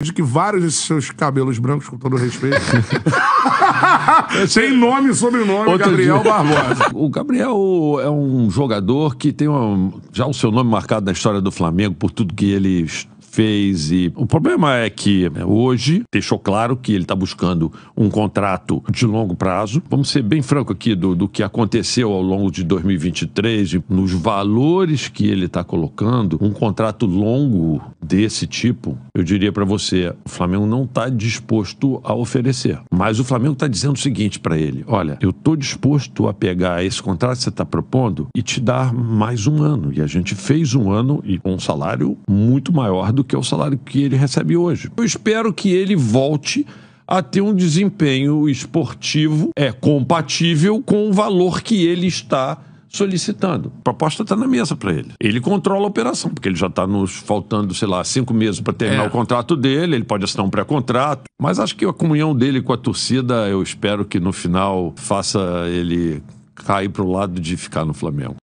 de que vários desses seus cabelos brancos, com todo respeito, tem nome e sobrenome, Outro Gabriel dia. Barbosa. O Gabriel é um jogador que tem uma, já o seu nome marcado na história do Flamengo por tudo que ele fez. E o problema é que né, hoje deixou claro que ele está buscando um contrato de longo prazo. Vamos ser bem franco aqui do, do que aconteceu ao longo de 2023, nos valores que ele está colocando. Um contrato longo desse tipo, eu diria para você, o Flamengo não está disposto a oferecer. Mas o Flamengo está dizendo o seguinte para ele: olha, eu estou disposto a pegar esse contrato que você está propondo e te dar mais um ano. E a gente fez um ano e com um salário muito maior do que é o salário que ele recebe hoje. Eu espero que ele volte a ter um desempenho esportivo é compatível com o valor que ele está solicitando. A proposta está na mesa para ele. Ele controla a operação, porque ele já está nos faltando, sei lá, cinco meses para terminar é. o contrato dele, ele pode assinar um pré-contrato. Mas acho que a comunhão dele com a torcida, eu espero que no final faça ele cair para o lado de ficar no Flamengo.